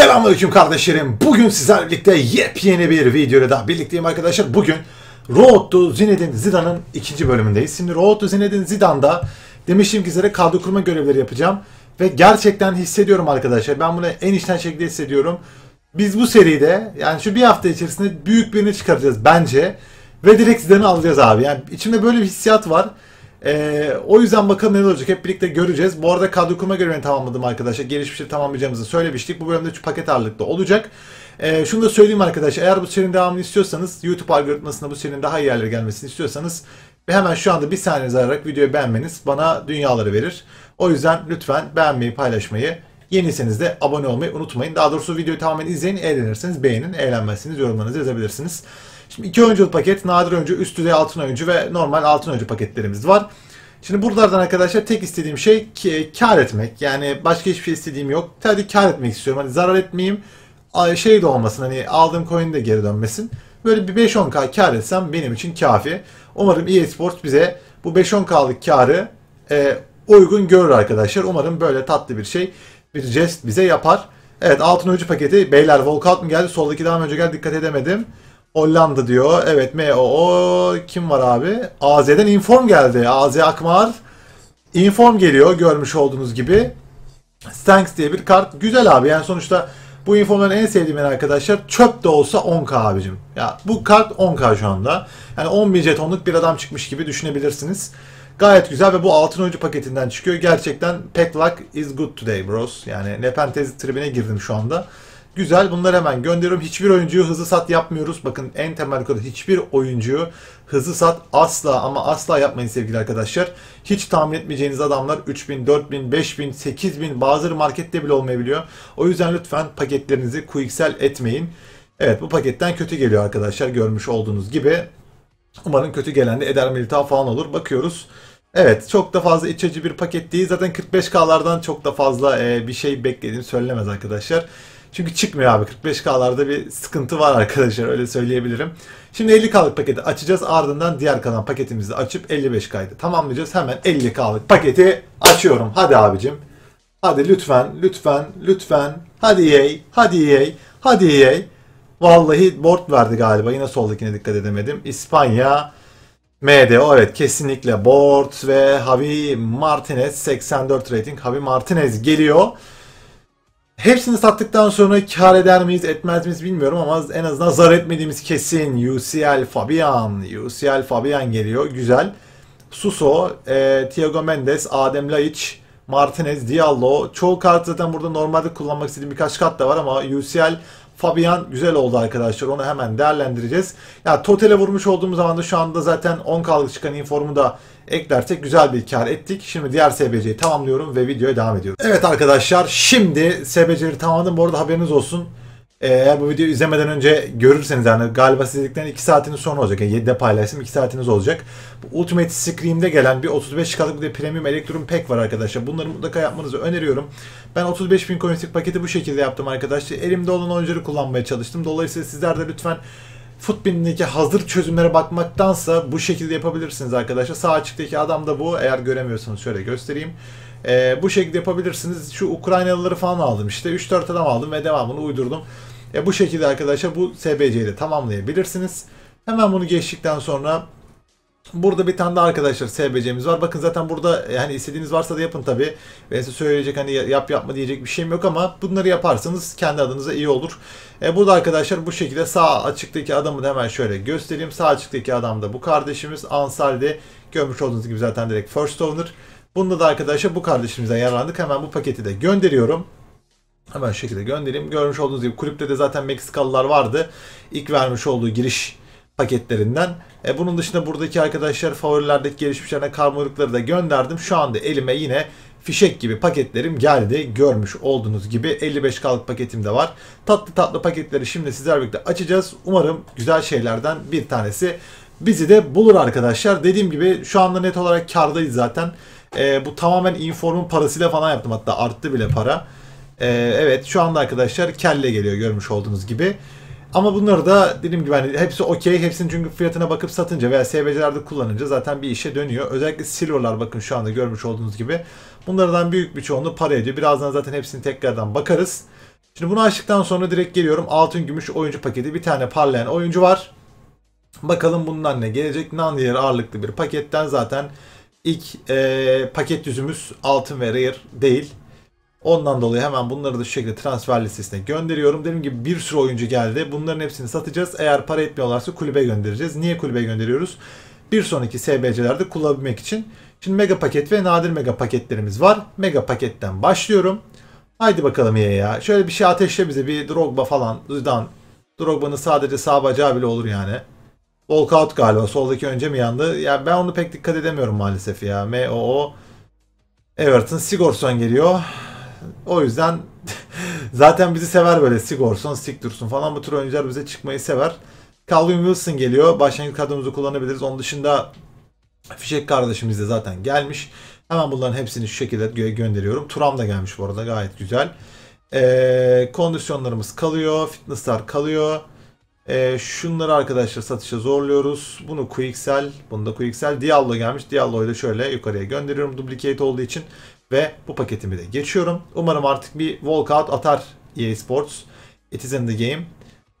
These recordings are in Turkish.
Selamünaleyküm kardeşlerim. Bugün sizlerle birlikte yepyeni bir videoda daha birlikteyim arkadaşlar. Bugün Road to Zinedine Zidane'ın ikinci bölümündeyiz. Şimdi Road to Zinedine Zidane'da demiştim ki size kadro kurma görevleri yapacağım. Ve gerçekten hissediyorum arkadaşlar. Ben bunu en içten şekilde hissediyorum. Biz bu seride yani şu bir hafta içerisinde büyük birini çıkaracağız bence. Ve direkt Zidane'ı alacağız abi. Yani içimde böyle bir hissiyat var. Ee, o yüzden bakalım ne olacak hep birlikte göreceğiz. Bu arada kadro kurma tamamladım arkadaşlar. Gelişmişleri tamamlayacağımızı söylemiştik. Bu bölümde 3 paket ağırlıklı olacak. Ee, şunu da söyleyeyim arkadaşlar. Eğer bu serinin devamını istiyorsanız YouTube algoritmasında bu serinin daha iyi yerlere gelmesini istiyorsanız ve hemen şu anda bir saniye zararak videoyu beğenmeniz bana dünyaları verir. O yüzden lütfen beğenmeyi, paylaşmayı, yeniyseniz de abone olmayı unutmayın. Daha doğrusu videoyu tamamen izleyin, eğlenirsiniz, beğenin, eğlenmezseniz yorumlarınızı yazabilirsiniz. Şimdi iki oyunculuk paket, nadir oyuncu, üst düzey altın oyuncu ve normal altın oyuncu paketlerimiz var. Şimdi buralardan arkadaşlar tek istediğim şey kar etmek. Yani başka hiçbir şey istediğim yok. Sadece kar etmek istiyorum. Hani zarar etmeyeyim. Şey de olmasın hani aldığım coin de geri dönmesin. Böyle bir 5-10k kar etsem benim için kafi. Umarım EA Sports bize bu 5-10k'lık karı e, uygun görür arkadaşlar. Umarım böyle tatlı bir şey bir jest bize yapar. Evet altın oyuncu paketi. Beyler Volkout mu geldi? Soldaki daha önce geldi dikkat edemedim. Hollanda diyor. Evet MOO kim var abi? AZ'den inform geldi. AZ Akmar inform geliyor görmüş olduğunuz gibi. Thanks diye bir kart. Güzel abi yani sonuçta bu informların en sevdiğim arkadaşlar çöp de olsa 10k abicim. Ya bu kart 10k şu anda. Yani 10 bin jetonluk bir adam çıkmış gibi düşünebilirsiniz. Gayet güzel ve bu altın oyuncu paketinden çıkıyor. Gerçekten pack luck is good today bros. Yani Nepenthes tribine girdim şu anda. Güzel bunlar hemen gönderiyorum. Hiçbir oyuncuyu hızlı sat yapmıyoruz. Bakın en temel konu hiçbir oyuncuyu hızlı sat asla ama asla yapmayın sevgili arkadaşlar. Hiç tahmin etmeyeceğiniz adamlar 3000, 4000, 5000, 8000 bazıları markette bile olmayabiliyor. O yüzden lütfen paketlerinizi QXL etmeyin. Evet bu paketten kötü geliyor arkadaşlar görmüş olduğunuz gibi. Umarım kötü gelen de Eder Militao falan olur. Bakıyoruz. Evet çok da fazla iç bir paket değil. Zaten 45K'lardan çok da fazla e, bir şey beklediğim söylemez arkadaşlar. Çünkü çıkmıyor abi 45K'larda bir sıkıntı var arkadaşlar öyle söyleyebilirim. Şimdi 50K'lık paketi açacağız ardından diğer kalan paketimizi açıp 55K'ydı tamamlayacağız. Hemen 50K'lık paketi açıyorum hadi abicim. Hadi lütfen lütfen lütfen hadi yey hadi yey hadi yey. Vallahi board verdi galiba yine soldakine dikkat edemedim. İspanya MDO evet kesinlikle board ve Javi Martinez 84 rating Javi Martinez geliyor. Hepsini sattıktan sonra kar eder miyiz etmez miyiz bilmiyorum ama en azından zar etmediğimiz kesin. UCL Fabian. UCL Fabian geliyor. Güzel. Suso, e, Thiago Mendes, Adem Laiç, Martinez, Diallo. Çoğu kart zaten burada normalde kullanmak istediğim birkaç kart da var ama UCL Fabian güzel oldu arkadaşlar. Onu hemen değerlendireceğiz. Ya yani totele vurmuş olduğumuz zaman da şu anda zaten 10 kaldık çıkan informu da eklersek güzel bir kar ettik. Şimdi diğer SBC'yi tamamlıyorum ve videoya devam ediyorum. Evet arkadaşlar şimdi SBC'leri tamamladım. Bu arada haberiniz olsun. Ee, eğer bu videoyu izlemeden önce görürseniz yani galiba sizlerin 2 saatiniz sonra olacak. Yani 7'de paylaştım 2 saatiniz olacak. Bu Ultimate Scream'de gelen bir 35 kalıp bir de Premium Electrum Pack var arkadaşlar. Bunları mutlaka yapmanızı öneriyorum. Ben 35.000 coin'lik paketi bu şekilde yaptım arkadaşlar. Elimde olan oyuncuları kullanmaya çalıştım. Dolayısıyla sizler de lütfen Footbin'deki hazır çözümlere bakmaktansa bu şekilde yapabilirsiniz arkadaşlar. Sağ açıktaki adam da bu. Eğer göremiyorsanız şöyle göstereyim. E, bu şekilde yapabilirsiniz. Şu Ukraynalıları falan aldım işte. 3-4 adam aldım ve devamını uydurdum. E, bu şekilde arkadaşlar bu SBC'yi de tamamlayabilirsiniz. Hemen bunu geçtikten sonra Burada bir tane daha arkadaşlar SBC'miz var. Bakın zaten burada yani e, istediğiniz varsa da yapın tabi. Ben size söyleyecek hani yap yapma diyecek bir şeyim yok ama bunları yaparsanız kendi adınıza iyi olur. E burada arkadaşlar bu şekilde sağ açıktaki adamı da hemen şöyle göstereyim. Sağ açıktaki adam da bu kardeşimiz Ansal'de görmüş olduğunuz gibi zaten direkt first owner. Bunda da arkadaşlar bu kardeşimizden yararlandık. Hemen bu paketi de gönderiyorum. Hemen şekilde göndereyim. Görmüş olduğunuz gibi kulüpte de zaten Meksikalılar vardı. İlk vermiş olduğu giriş paketlerinden. E, bunun dışında buradaki arkadaşlar favorilerdeki gelişmişlerine karmalıkları da gönderdim. Şu anda elime yine fişek gibi paketlerim geldi. Görmüş olduğunuz gibi 55 kalıp paketim de var. Tatlı tatlı paketleri şimdi sizlerle birlikte açacağız. Umarım güzel şeylerden bir tanesi bizi de bulur arkadaşlar. Dediğim gibi şu anda net olarak kardayız zaten. E, bu tamamen informun parasıyla falan yaptım. Hatta arttı bile para. E, evet şu anda arkadaşlar kelle geliyor görmüş olduğunuz gibi. Ama bunları da dediğim gibi hani hepsi okey. Hepsini çünkü fiyatına bakıp satınca veya SBC'lerde kullanınca zaten bir işe dönüyor. Özellikle silverlar bakın şu anda görmüş olduğunuz gibi. Bunlardan büyük bir çoğunluğu para ediyor. Birazdan zaten hepsini tekrardan bakarız. Şimdi bunu açtıktan sonra direkt geliyorum. Altın gümüş oyuncu paketi. Bir tane parlayan oyuncu var. Bakalım bundan ne gelecek. Nandiyer ağırlıklı bir paketten zaten ilk e, paket yüzümüz altın ve rare değil. Ondan dolayı hemen bunları da şu şekilde transfer listesine gönderiyorum. Dediğim gibi bir sürü oyuncu geldi. Bunların hepsini satacağız. Eğer para etmiyorlarsa kulübe göndereceğiz. Niye kulübe gönderiyoruz? Bir sonraki SBC'lerde kullanabilmek için. Şimdi mega paket ve nadir mega paketlerimiz var. Mega paketten başlıyorum. Haydi bakalım ya e ya. Şöyle bir şey ateşle bize bir Drogba falan. Zidane. Drogba'nın sadece sağ bacağı bile olur yani. Walkout galiba. Soldaki önce mi yandı? Ya ben onu pek dikkat edemiyorum maalesef ya. M.O.O. Everton Sigurdsson geliyor. O yüzden zaten bizi sever böyle Sigurdsson, Sigturdsson falan bu tür oyuncular bize çıkmayı sever. Calvin Wilson geliyor. Başlangıç kadromuzu kullanabiliriz. Onun dışında Fişek kardeşimiz de zaten gelmiş. Hemen bunların hepsini şu şekilde gö- gönderiyorum. Turam da gelmiş bu arada gayet güzel. Ee, kondisyonlarımız kalıyor. Fitnesslar kalıyor. Ee, şunları arkadaşlar satışa zorluyoruz. Bunu Quixel, bunu da Quixel. Diallo gelmiş. Diallo'yu da şöyle yukarıya gönderiyorum duplicate olduğu için. Ve bu paketimi de geçiyorum. Umarım artık bir walkout atar EA Sports. It is in the game.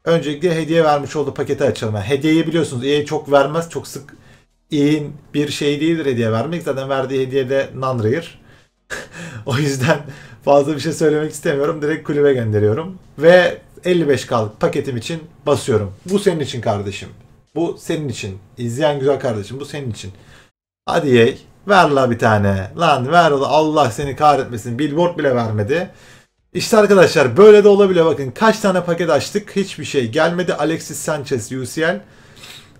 Öncelikle hediye vermiş olduğu paketi açalım. Yani hediyeyi biliyorsunuz EA çok vermez. Çok sık EA'in bir şey değildir hediye vermek. Zaten verdiği hediye de non o yüzden fazla bir şey söylemek istemiyorum. Direkt kulübe gönderiyorum. Ve 55 kaldık paketim için basıyorum. Bu senin için kardeşim. Bu senin için. İzleyen güzel kardeşim bu senin için. Hadi yey. Ver la bir tane. Lan ver o Allah seni kahretmesin. Billboard bile vermedi. İşte arkadaşlar böyle de olabiliyor. Bakın kaç tane paket açtık. Hiçbir şey gelmedi. Alexis Sanchez UCL.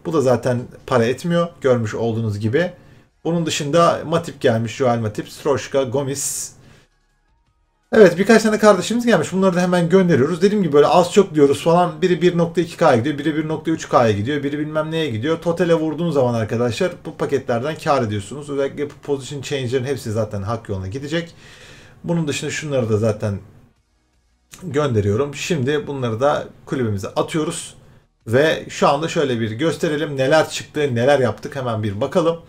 Bu da zaten para etmiyor. Görmüş olduğunuz gibi. Bunun dışında Matip gelmiş. Joel Matip, Stroşka, Gomis, Evet birkaç tane kardeşimiz gelmiş. Bunları da hemen gönderiyoruz. Dediğim gibi böyle az çok diyoruz falan. Biri 1.2K'ya gidiyor, biri 1.3K'ya gidiyor, biri bilmem neye gidiyor. Totale vurduğunuz zaman arkadaşlar bu paketlerden kar ediyorsunuz. Özellikle bu position change'lerin hepsi zaten hak yoluna gidecek. Bunun dışında şunları da zaten gönderiyorum. Şimdi bunları da kulübümüze atıyoruz. Ve şu anda şöyle bir gösterelim neler çıktı, neler yaptık hemen bir bakalım.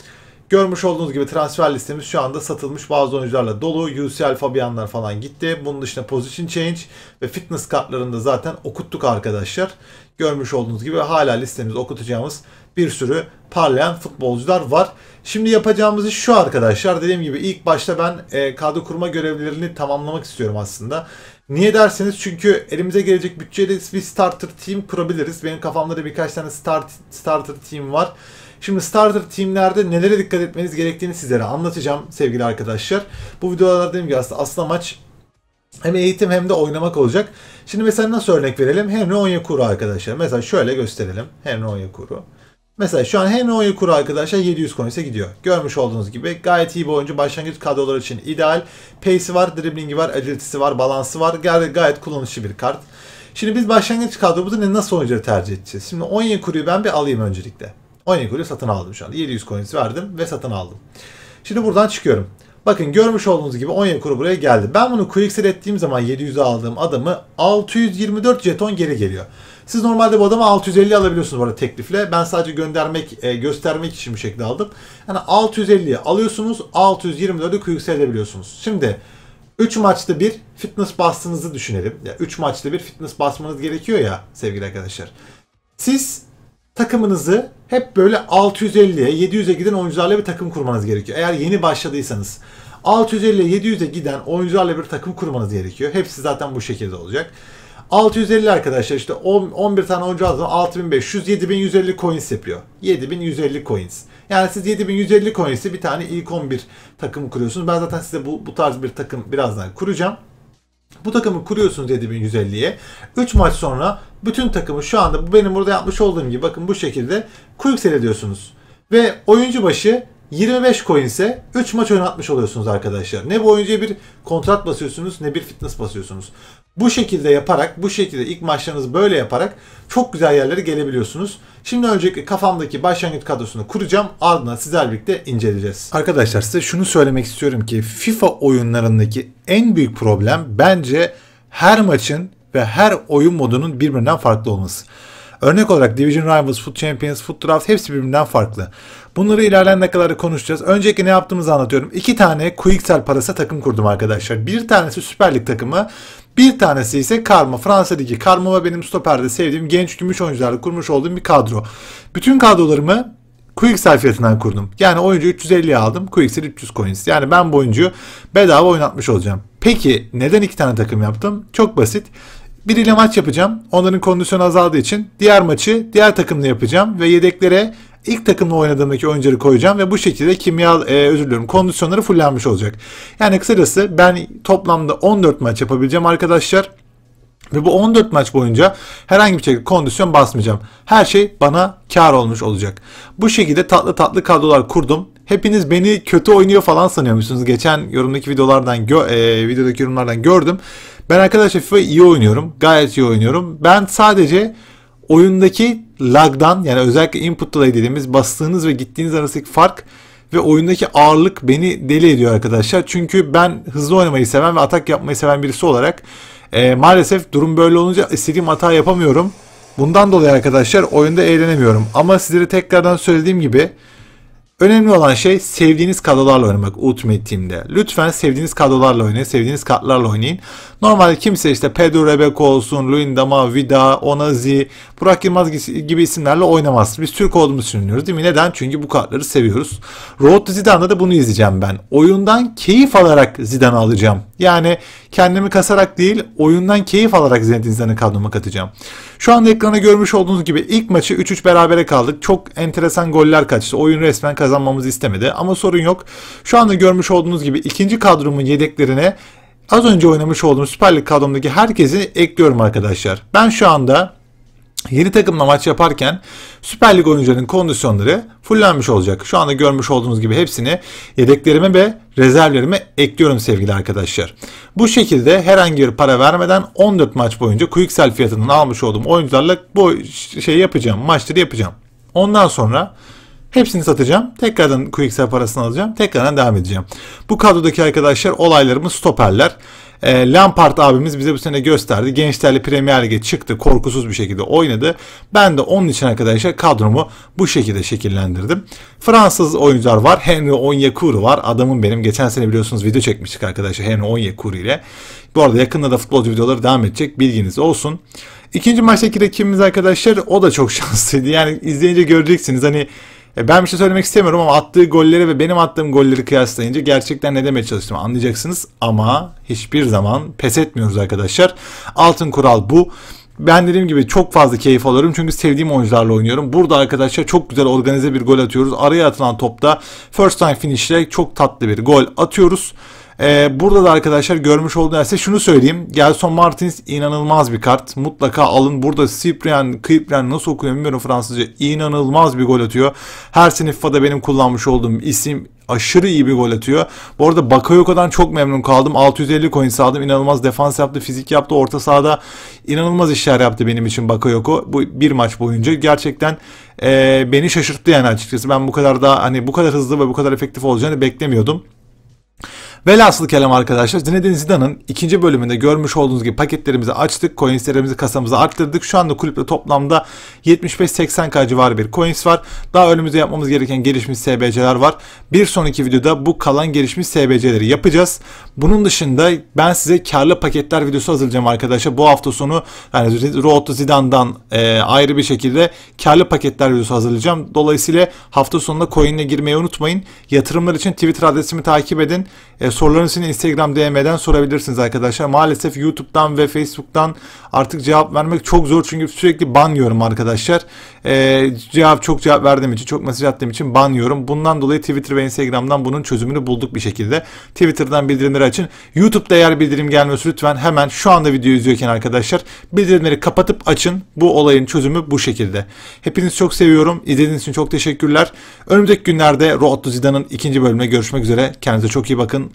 Görmüş olduğunuz gibi transfer listemiz şu anda satılmış bazı oyuncularla dolu. UCL Fabianlar falan gitti. Bunun dışında position change ve fitness kartlarını da zaten okuttuk arkadaşlar. Görmüş olduğunuz gibi hala listemiz okutacağımız bir sürü parlayan futbolcular var. Şimdi yapacağımız iş şu arkadaşlar. Dediğim gibi ilk başta ben e, kadro kurma görevlerini tamamlamak istiyorum aslında. Niye derseniz çünkü elimize gelecek bütçede bir starter team kurabiliriz. Benim kafamda da birkaç tane start, starter team var. Şimdi starter teamlerde nelere dikkat etmeniz gerektiğini sizlere anlatacağım sevgili arkadaşlar. Bu videolarda dediğim gibi aslında, aslında maç hem eğitim hem de oynamak olacak. Şimdi mesela nasıl örnek verelim? Henry Onyekuru arkadaşlar. Mesela şöyle gösterelim. Henry Onyekuru. Mesela şu an Henry Onyekuru arkadaşlar 700 konise gidiyor. Görmüş olduğunuz gibi gayet iyi bir oyuncu. Başlangıç kadrolar için ideal. Pace'i var, driblingi var, agility'si var, balansı var. Gayet, gayet kullanışlı bir kart. Şimdi biz başlangıç kadromuzu nasıl oyuncuları tercih edeceğiz? Şimdi Onyekuru'yu ben bir alayım öncelikle. Onyekuru'yu satın aldım şu anda. 700 coins verdim ve satın aldım. Şimdi buradan çıkıyorum. Bakın görmüş olduğunuz gibi 10 kuru buraya geldi. Ben bunu quicksell ettiğim zaman 700 aldığım adamı 624 jeton geri geliyor. Siz normalde bu adamı 650 alabiliyorsunuz bu arada teklifle. Ben sadece göndermek, e, göstermek için bu şekilde aldım. Yani 650'yi alıyorsunuz, 624'ü quicksell edebiliyorsunuz. Şimdi 3 maçta bir fitness bastığınızı düşünelim. Ya 3 maçta bir fitness basmanız gerekiyor ya sevgili arkadaşlar. Siz takımınızı hep böyle 650'ye 700'e giden oyuncularla bir takım kurmanız gerekiyor. Eğer yeni başladıysanız 650'ye 700'e giden oyuncularla bir takım kurmanız gerekiyor. Hepsi zaten bu şekilde olacak. 650 arkadaşlar işte 10, 11 tane oyuncu aldığında 6500 7150 coins yapıyor. 7150 coins. Yani siz 7150 coins'i bir tane ilk 11 takım kuruyorsunuz. Ben zaten size bu, bu tarz bir takım birazdan kuracağım. Bu takımı kuruyorsunuz 7150'ye. 3 maç sonra bütün takımı şu anda bu benim burada yapmış olduğum gibi bakın bu şekilde kuyruk seyrediyorsunuz. Ve oyuncu başı 25 coin ise 3 maç oynatmış oluyorsunuz arkadaşlar. Ne bu oyuncuya bir kontrat basıyorsunuz ne bir fitness basıyorsunuz. Bu şekilde yaparak, bu şekilde ilk maçlarınızı böyle yaparak çok güzel yerlere gelebiliyorsunuz. Şimdi öncelikle kafamdaki başlangıç kadrosunu kuracağım. Ardından sizler birlikte inceleyeceğiz. Arkadaşlar size şunu söylemek istiyorum ki FIFA oyunlarındaki en büyük problem bence her maçın ve her oyun modunun birbirinden farklı olması. Örnek olarak Division Rivals, Foot Champions, Foot Draft hepsi birbirinden farklı. Bunları ilerleyen dakikalarda konuşacağız. Önceki ne yaptığımızı anlatıyorum. İki tane Quicksel parası takım kurdum arkadaşlar. Bir tanesi Süper Lig takımı. Bir tanesi ise Karma. Fransa Ligi. Karma ve benim stoperde sevdiğim genç gümüş oyuncularla kurmuş olduğum bir kadro. Bütün kadrolarımı Quicksell fiyatından kurdum. Yani oyuncu 350 aldım. Quicksell 300 coins. Yani ben bu oyuncuyu bedava oynatmış olacağım. Peki neden iki tane takım yaptım? Çok basit. Biriyle maç yapacağım. Onların kondisyonu azaldığı için. Diğer maçı diğer takımla yapacağım. Ve yedeklere ilk takımla oynadığımdaki oyuncuları koyacağım ve bu şekilde kimya e, özür diliyorum kondisyonları fullenmiş olacak. Yani kısacası ben toplamda 14 maç yapabileceğim arkadaşlar. Ve bu 14 maç boyunca herhangi bir şekilde kondisyon basmayacağım. Her şey bana kar olmuş olacak. Bu şekilde tatlı tatlı kadrolar kurdum. Hepiniz beni kötü oynuyor falan sanıyormuşsunuz. Geçen yorumdaki videolardan, e, videodaki yorumlardan gördüm. Ben arkadaşlar FIFA iyi oynuyorum. Gayet iyi oynuyorum. Ben sadece oyundaki lagdan yani özellikle input delay dediğimiz bastığınız ve gittiğiniz arasındaki fark ve oyundaki ağırlık beni deli ediyor arkadaşlar. Çünkü ben hızlı oynamayı seven ve atak yapmayı seven birisi olarak e, maalesef durum böyle olunca istediğim hata yapamıyorum. Bundan dolayı arkadaşlar oyunda eğlenemiyorum. Ama sizlere tekrardan söylediğim gibi Önemli olan şey sevdiğiniz kadrolarla oynamak Ultimate Team'de. Lütfen sevdiğiniz kadrolarla oynayın, sevdiğiniz kartlarla oynayın. Normalde kimse işte Pedro Rebeko olsun, Luindama, Vida, Onazi, Burak Yılmaz gibi isimlerle oynamaz. Biz Türk olduğumuzu düşünüyoruz değil mi? Neden? Çünkü bu kartları seviyoruz. Road to Zidane'da da bunu izleyeceğim ben. Oyundan keyif alarak Zidane alacağım. Yani kendimi kasarak değil, oyundan keyif alarak Zidane'ı kadroma katacağım. Şu anda ekrana görmüş olduğunuz gibi ilk maçı 3-3 berabere kaldık. Çok enteresan goller kaçtı. Oyun resmen kazandı kazanmamızı istemedi. Ama sorun yok. Şu anda görmüş olduğunuz gibi ikinci kadromun yedeklerine az önce oynamış olduğum Süper Lig kadromdaki herkesi ekliyorum arkadaşlar. Ben şu anda Yeni takımla maç yaparken Süper Lig oyuncularının kondisyonları fullenmiş olacak. Şu anda görmüş olduğunuz gibi hepsini yedeklerime ve rezervlerime ekliyorum sevgili arkadaşlar. Bu şekilde herhangi bir para vermeden 14 maç boyunca Quicksell fiyatından almış olduğum oyuncularla bu şey yapacağım, maçları yapacağım. Ondan sonra Hepsini satacağım. Tekrardan QXL parasını alacağım. Tekrardan devam edeceğim. Bu kadrodaki arkadaşlar olaylarımız stoperler. E, Lampard abimiz bize bu sene gösterdi. Gençlerle Premier Lig'e çıktı. Korkusuz bir şekilde oynadı. Ben de onun için arkadaşlar kadromu bu şekilde şekillendirdim. Fransız oyuncular var. Henry Onyekuru var. Adamım benim geçen sene biliyorsunuz video çekmiştik arkadaşlar Henry Onyekuru ile. Bu arada yakında da futbolcu videoları devam edecek. Bilginiz olsun. İkinci maçtaki rakibimiz arkadaşlar o da çok şanslıydı. Yani izleyince göreceksiniz. Hani e, ben bir şey söylemek istemiyorum ama attığı golleri ve benim attığım golleri kıyaslayınca gerçekten ne demeye çalıştım anlayacaksınız. Ama hiçbir zaman pes etmiyoruz arkadaşlar. Altın kural bu. Ben dediğim gibi çok fazla keyif alıyorum çünkü sevdiğim oyuncularla oynuyorum. Burada arkadaşlar çok güzel organize bir gol atıyoruz. Araya atılan topta first time finish'le çok tatlı bir gol atıyoruz. Ee, burada da arkadaşlar görmüş olduğunuz size şey. şunu söyleyeyim. Gelson Martins inanılmaz bir kart. Mutlaka alın. Burada Cyprien, Cyprien nasıl okuyor bilmiyorum Fransızca. İnanılmaz bir gol atıyor. Her sınıfta benim kullanmış olduğum isim aşırı iyi bir gol atıyor. Bu arada Bakayoko'dan çok memnun kaldım. 650 coin aldım. İnanılmaz defans yaptı, fizik yaptı. Orta sahada inanılmaz işler yaptı benim için Bakayoko. Bu bir maç boyunca gerçekten e, beni şaşırttı yani açıkçası. Ben bu kadar da hani bu kadar hızlı ve bu kadar efektif olacağını beklemiyordum. Velhasıl kelam arkadaşlar Zinedine Zidane'ın ikinci bölümünde görmüş olduğunuz gibi paketlerimizi açtık. Coinslerimizi kasamıza arttırdık. Şu anda kulüple toplamda 75-80k civarı bir coins var. Daha önümüzde yapmamız gereken gelişmiş SBC'ler var. Bir sonraki videoda bu kalan gelişmiş SBC'leri yapacağız. Bunun dışında ben size karlı paketler videosu hazırlayacağım arkadaşlar. Bu hafta sonu yani Road to Zidane'dan e, ayrı bir şekilde karlı paketler videosu hazırlayacağım. Dolayısıyla hafta sonunda coin'e girmeyi unutmayın. Yatırımlar için Twitter adresimi takip edin. E, e, sorularınızı Instagram DM'den sorabilirsiniz arkadaşlar. Maalesef YouTube'dan ve Facebook'tan artık cevap vermek çok zor çünkü sürekli ban arkadaşlar. E, cevap çok cevap verdiğim için, çok mesaj attığım için ban Bundan dolayı Twitter ve Instagram'dan bunun çözümünü bulduk bir şekilde. Twitter'dan bildirimleri açın. YouTube'da eğer bildirim gelmiyorsa lütfen hemen şu anda videoyu izliyorken arkadaşlar bildirimleri kapatıp açın. Bu olayın çözümü bu şekilde. Hepinizi çok seviyorum. İzlediğiniz için çok teşekkürler. Önümüzdeki günlerde Road to Zidane'ın ikinci bölümüne görüşmek üzere. Kendinize çok iyi bakın.